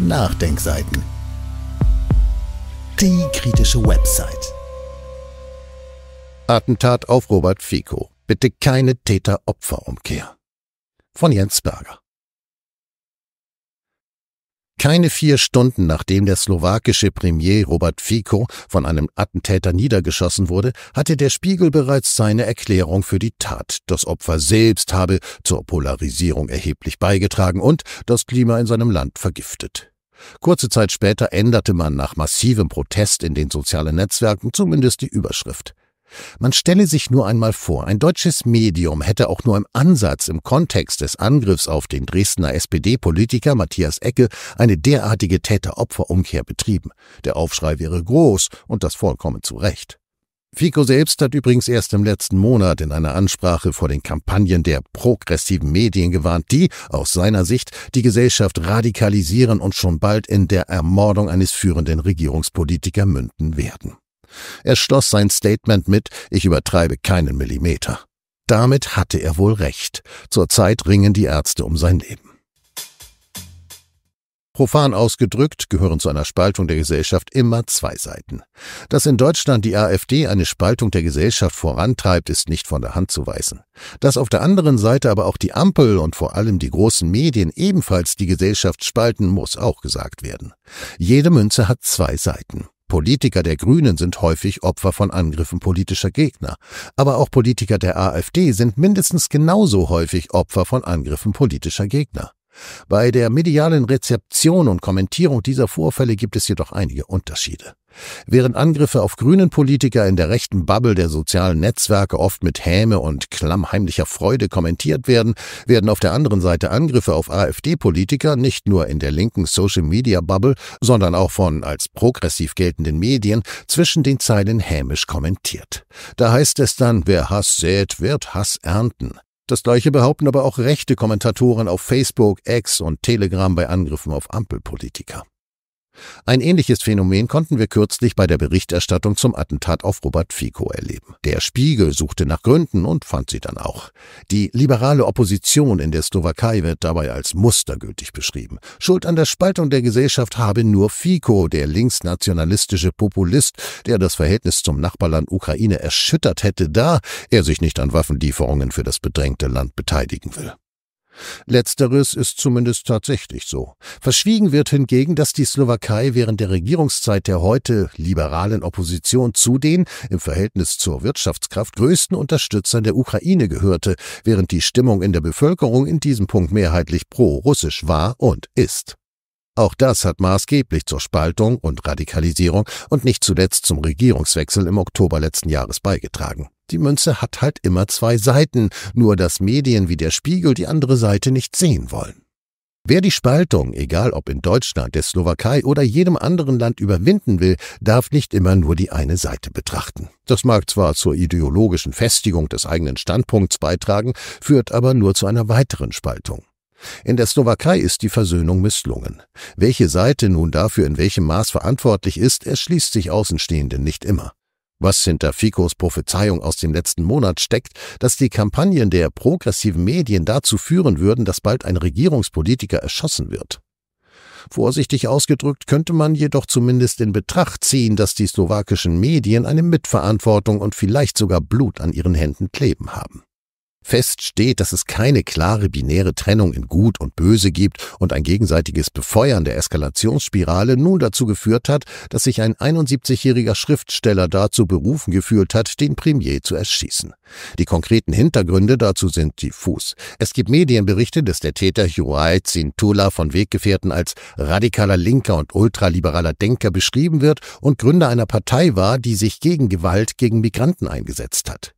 Nachdenkseiten. Die kritische Website. Attentat auf Robert Fico. Bitte keine Täter-Opfer-Umkehr. Von Jens Berger. Keine vier Stunden nachdem der slowakische Premier Robert Fico von einem Attentäter niedergeschossen wurde, hatte der Spiegel bereits seine Erklärung für die Tat. Das Opfer selbst habe zur Polarisierung erheblich beigetragen und das Klima in seinem Land vergiftet. Kurze Zeit später änderte man nach massivem Protest in den sozialen Netzwerken zumindest die Überschrift. Man stelle sich nur einmal vor, ein deutsches Medium hätte auch nur im Ansatz im Kontext des Angriffs auf den Dresdner SPD-Politiker Matthias Ecke eine derartige Täter-Opfer-Umkehr betrieben. Der Aufschrei wäre groß und das vollkommen zu Recht. Fico selbst hat übrigens erst im letzten Monat in einer Ansprache vor den Kampagnen der progressiven Medien gewarnt, die, aus seiner Sicht, die Gesellschaft radikalisieren und schon bald in der Ermordung eines führenden Regierungspolitiker münden werden. Er schloss sein Statement mit, ich übertreibe keinen Millimeter. Damit hatte er wohl recht. Zurzeit ringen die Ärzte um sein Leben. Profan ausgedrückt gehören zu einer Spaltung der Gesellschaft immer zwei Seiten. Dass in Deutschland die AfD eine Spaltung der Gesellschaft vorantreibt, ist nicht von der Hand zu weisen. Dass auf der anderen Seite aber auch die Ampel und vor allem die großen Medien ebenfalls die Gesellschaft spalten, muss auch gesagt werden. Jede Münze hat zwei Seiten. Politiker der Grünen sind häufig Opfer von Angriffen politischer Gegner, aber auch Politiker der AfD sind mindestens genauso häufig Opfer von Angriffen politischer Gegner. Bei der medialen Rezeption und Kommentierung dieser Vorfälle gibt es jedoch einige Unterschiede. Während Angriffe auf grünen Politiker in der rechten Bubble der sozialen Netzwerke oft mit Häme und klammheimlicher Freude kommentiert werden, werden auf der anderen Seite Angriffe auf AfD-Politiker nicht nur in der linken Social-Media-Bubble, sondern auch von als progressiv geltenden Medien zwischen den Zeilen hämisch kommentiert. Da heißt es dann, wer Hass sät, wird Hass ernten. Das gleiche behaupten aber auch rechte Kommentatoren auf Facebook, X und Telegram bei Angriffen auf Ampelpolitiker. Ein ähnliches Phänomen konnten wir kürzlich bei der Berichterstattung zum Attentat auf Robert Fico erleben. Der Spiegel suchte nach Gründen und fand sie dann auch. Die liberale Opposition in der Slowakei wird dabei als mustergültig beschrieben. Schuld an der Spaltung der Gesellschaft habe nur Fico, der linksnationalistische Populist, der das Verhältnis zum Nachbarland Ukraine erschüttert hätte, da er sich nicht an Waffenlieferungen für das bedrängte Land beteiligen will. Letzteres ist zumindest tatsächlich so. Verschwiegen wird hingegen, dass die Slowakei während der Regierungszeit der heute liberalen Opposition zu den im Verhältnis zur Wirtschaftskraft größten Unterstützern der Ukraine gehörte, während die Stimmung in der Bevölkerung in diesem Punkt mehrheitlich pro-russisch war und ist. Auch das hat maßgeblich zur Spaltung und Radikalisierung und nicht zuletzt zum Regierungswechsel im Oktober letzten Jahres beigetragen. Die Münze hat halt immer zwei Seiten, nur dass Medien wie der Spiegel die andere Seite nicht sehen wollen. Wer die Spaltung, egal ob in Deutschland, der Slowakei oder jedem anderen Land überwinden will, darf nicht immer nur die eine Seite betrachten. Das mag zwar zur ideologischen Festigung des eigenen Standpunkts beitragen, führt aber nur zu einer weiteren Spaltung. In der Slowakei ist die Versöhnung misslungen. Welche Seite nun dafür in welchem Maß verantwortlich ist, erschließt sich Außenstehenden nicht immer. Was hinter Ficos Prophezeiung aus dem letzten Monat steckt, dass die Kampagnen der progressiven Medien dazu führen würden, dass bald ein Regierungspolitiker erschossen wird. Vorsichtig ausgedrückt könnte man jedoch zumindest in Betracht ziehen, dass die slowakischen Medien eine Mitverantwortung und vielleicht sogar Blut an ihren Händen kleben haben. Fest steht, dass es keine klare binäre Trennung in Gut und Böse gibt und ein gegenseitiges Befeuern der Eskalationsspirale nun dazu geführt hat, dass sich ein 71-jähriger Schriftsteller dazu berufen gefühlt hat, den Premier zu erschießen. Die konkreten Hintergründe dazu sind diffus. Es gibt Medienberichte, dass der Täter Hurai Zintula von Weggefährten als radikaler Linker und ultraliberaler Denker beschrieben wird und Gründer einer Partei war, die sich gegen Gewalt gegen Migranten eingesetzt hat.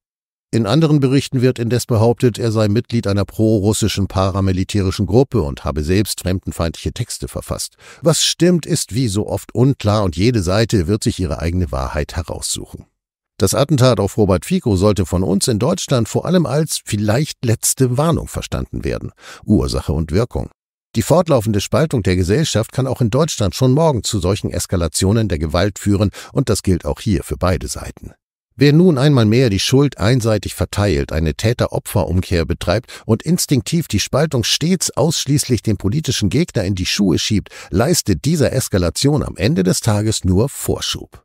In anderen Berichten wird indes behauptet, er sei Mitglied einer pro-russischen paramilitärischen Gruppe und habe selbst fremdenfeindliche Texte verfasst. Was stimmt, ist wie so oft unklar und jede Seite wird sich ihre eigene Wahrheit heraussuchen. Das Attentat auf Robert Fico sollte von uns in Deutschland vor allem als vielleicht letzte Warnung verstanden werden. Ursache und Wirkung. Die fortlaufende Spaltung der Gesellschaft kann auch in Deutschland schon morgen zu solchen Eskalationen der Gewalt führen und das gilt auch hier für beide Seiten. Wer nun einmal mehr die Schuld einseitig verteilt, eine Täter-Opfer-Umkehr betreibt und instinktiv die Spaltung stets ausschließlich dem politischen Gegner in die Schuhe schiebt, leistet dieser Eskalation am Ende des Tages nur Vorschub.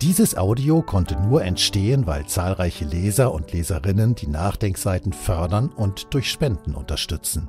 Dieses Audio konnte nur entstehen, weil zahlreiche Leser und Leserinnen die Nachdenkseiten fördern und durch Spenden unterstützen.